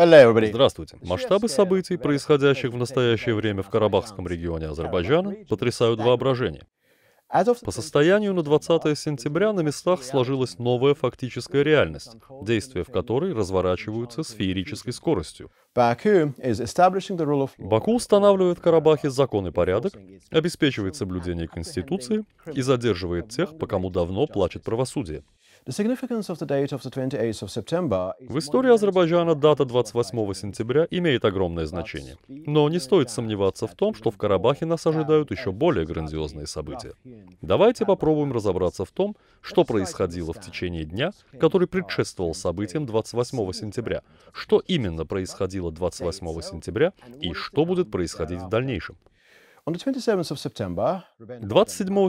Здравствуйте. Масштабы э, событий, происходящих в настоящее время в Карабахском регионе Азербайджана, потрясают воображение. По состоянию на 20 сентября на местах сложилась новая фактическая реальность, действия в которой разворачиваются с феерической скоростью. Баку устанавливает в Карабахе закон и порядок, обеспечивает соблюдение Конституции и задерживает тех, по кому давно плачет правосудие. В истории Азербайджана дата 28 сентября имеет огромное значение. Но не стоит сомневаться в том, что в Карабахе нас ожидают еще более грандиозные события. Давайте попробуем разобраться в том, что происходило в течение дня, который предшествовал событиям 28 сентября, что именно происходило 28 сентября и что будет происходить в дальнейшем. 27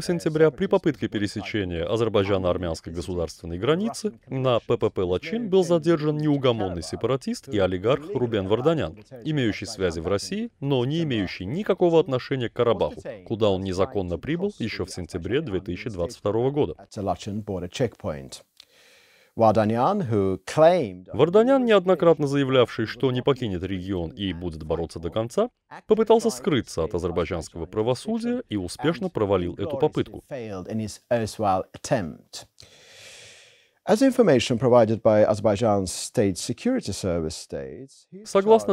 сентября при попытке пересечения Азербайджана-армянской государственной границы на ППП «Лачин» был задержан неугомонный сепаратист и олигарх Рубен Варданян, имеющий связи в России, но не имеющий никакого отношения к Карабаху, куда он незаконно прибыл еще в сентябре 2022 года. Варданян, неоднократно заявлявший, что не покинет регион и будет бороться до конца, попытался скрыться от азербайджанского правосудия и успешно провалил эту попытку. Согласно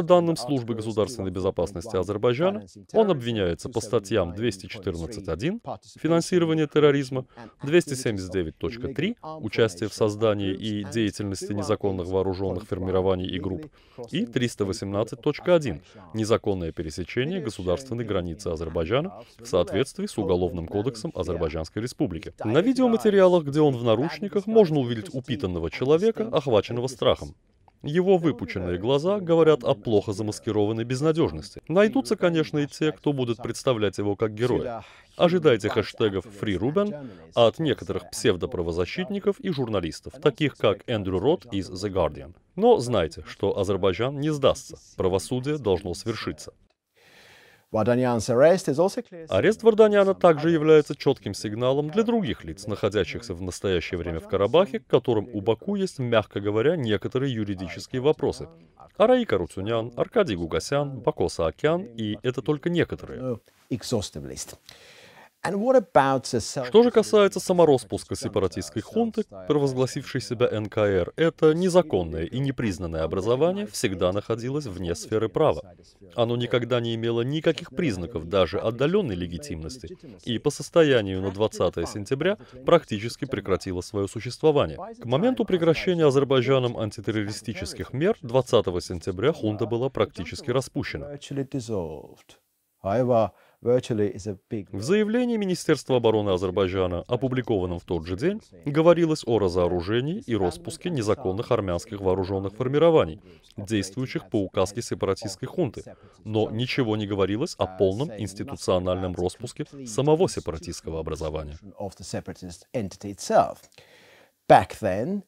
данным Службы государственной безопасности Азербайджана, он обвиняется по статьям 214.1 «Финансирование терроризма», 279.3 «Участие в создании и деятельности незаконных вооруженных формирований и групп» и 318.1 «Незаконное пересечение государственной границы Азербайджана в соответствии с Уголовным кодексом Азербайджанской Республики». На видеоматериалах, где он в наручниках, можно увидеть увидеть упитанного человека, охваченного страхом. Его выпученные глаза говорят о плохо замаскированной безнадежности. Найдутся, конечно, и те, кто будет представлять его как героя. Ожидайте хэштегов «Free Ruben» от некоторых псевдоправозащитников и журналистов, таких как Эндрю Рот из «The Guardian». Но знайте, что Азербайджан не сдастся. Правосудие должно свершиться. Арест Варданяна также является четким сигналом для других лиц, находящихся в настоящее время в Карабахе, к которым у Баку есть, мягко говоря, некоторые юридические вопросы. Араи Каруцунян, Аркадий Гугасян, Бако Саакян, и это только некоторые. Что же касается самороспуска сепаратистской хунты, провозгласившей себя НКР, это незаконное и непризнанное образование всегда находилось вне сферы права. Оно никогда не имело никаких признаков даже отдаленной легитимности, и по состоянию на 20 сентября практически прекратило свое существование. К моменту прекращения Азербайджаном антитеррористических мер 20 сентября хунта была практически распущена. В заявлении Министерства обороны Азербайджана, опубликованном в тот же день, говорилось о разоружении и распуске незаконных армянских вооруженных формирований, действующих по указке сепаратистской хунты, но ничего не говорилось о полном институциональном распуске самого сепаратистского образования. back then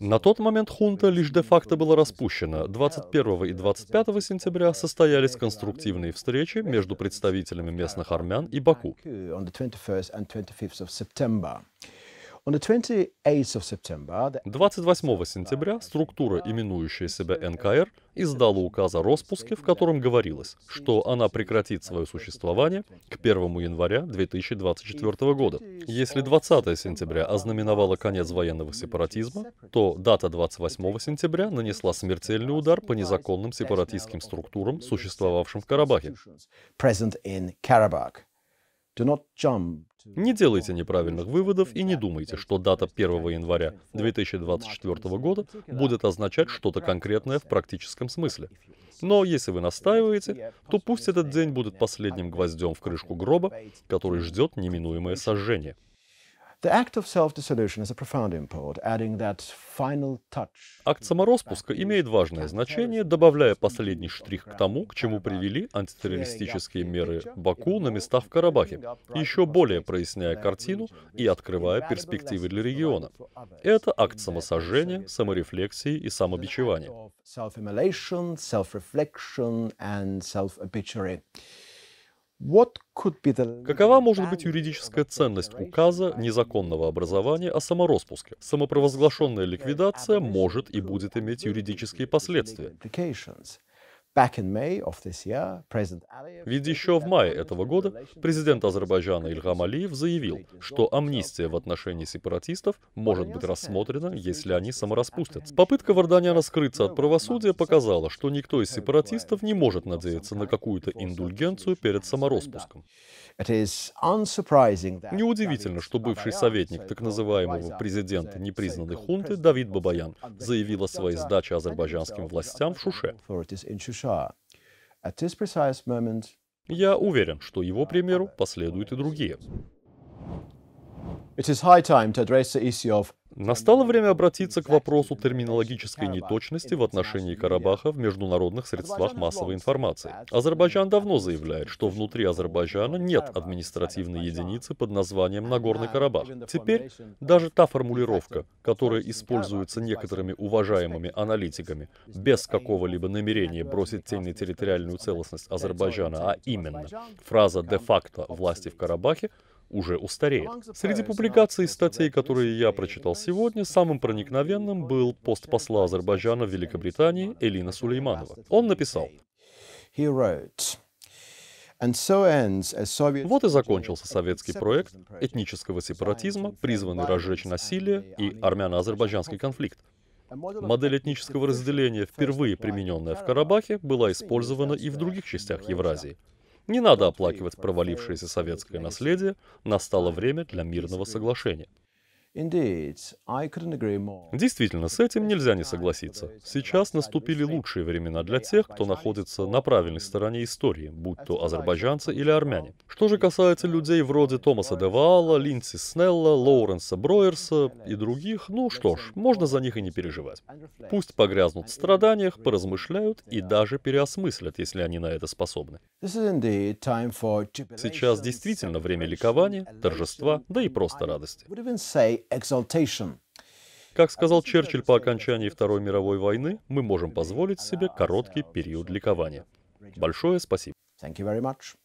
на тот момент хунта лишь де-факто была распущена. 21 и 25 сентября состоялись конструктивные встречи между представителями местных армян и Баку. 28 сентября структура, именующая себя НКР, издала указ о распуске, в котором говорилось, что она прекратит свое существование к 1 января 2024 года. Если 20 сентября ознаменовала конец военного сепаратизма, то дата 28 сентября нанесла смертельный удар по незаконным сепаратистским структурам, существовавшим в Карабахе. Do not jump не делайте неправильных выводов и не думайте, что дата 1 января 2024 года будет означать что-то конкретное в практическом смысле. Но если вы настаиваете, то пусть этот день будет последним гвоздем в крышку гроба, который ждет неминуемое сожжение. Акт самороспуска имеет важное значение, добавляя последний штрих к тому, к чему привели антитеррористические меры Баку на местах в Карабахе, еще более проясняя картину и открывая перспективы для региона. Это акт самосожжения, саморефлексии и самобичевания. Какова может быть юридическая ценность указа незаконного образования о самороспуске? Самопровозглашенная ликвидация может и будет иметь юридические последствия. Ведь еще в мае этого года президент Азербайджана Ильхам Алиев заявил, что амнистия в отношении сепаратистов может быть рассмотрена, если они самораспустятся. Попытка Варданяна скрыться от правосудия показала, что никто из сепаратистов не может надеяться на какую-то индульгенцию перед самороспуском. Неудивительно, что бывший советник так называемого президента непризнанной хунты Давид Бабаян заявил о своей сдаче азербайджанским властям в Шуше. Я уверен, что его примеру последуют и другие. It is high time to address the issue of Настало время обратиться к вопросу терминологической неточности в отношении Карабаха в международных средствах массовой информации. Азербайджан давно заявляет, что внутри Азербайджана нет административной единицы под названием Нагорный Карабах. Теперь даже та формулировка, которая используется некоторыми уважаемыми аналитиками, без какого-либо намерения бросить тень на территориальную целостность Азербайджана, а именно фраза «де-факто власти в Карабахе», уже устареет. Среди публикаций и статей, которые я прочитал сегодня, самым проникновенным был пост посла Азербайджана в Великобритании Элина Сулейманова. Он написал, вот и закончился советский проект этнического сепаратизма, призванный разжечь насилие и армяно-азербайджанский конфликт. Модель этнического разделения, впервые примененная в Карабахе, была использована и в других частях Евразии. Не надо оплакивать провалившееся советское наследие, настало время для мирного соглашения. Действительно, с этим нельзя не согласиться. Сейчас наступили лучшие времена для тех, кто находится на правильной стороне истории, будь то азербайджанцы или армяне. Что же касается людей вроде Томаса Девала, Линдси Снелла, Лоуренса Броерса и других, ну что ж, можно за них и не переживать. Пусть погрязнут в страданиях, поразмышляют и даже переосмыслят, если они на это способны. Сейчас действительно время ликования, торжества, да и просто радости. Как сказал Черчилль по окончании Второй мировой войны, мы можем позволить себе короткий период ликования. Большое спасибо. Thank you very much.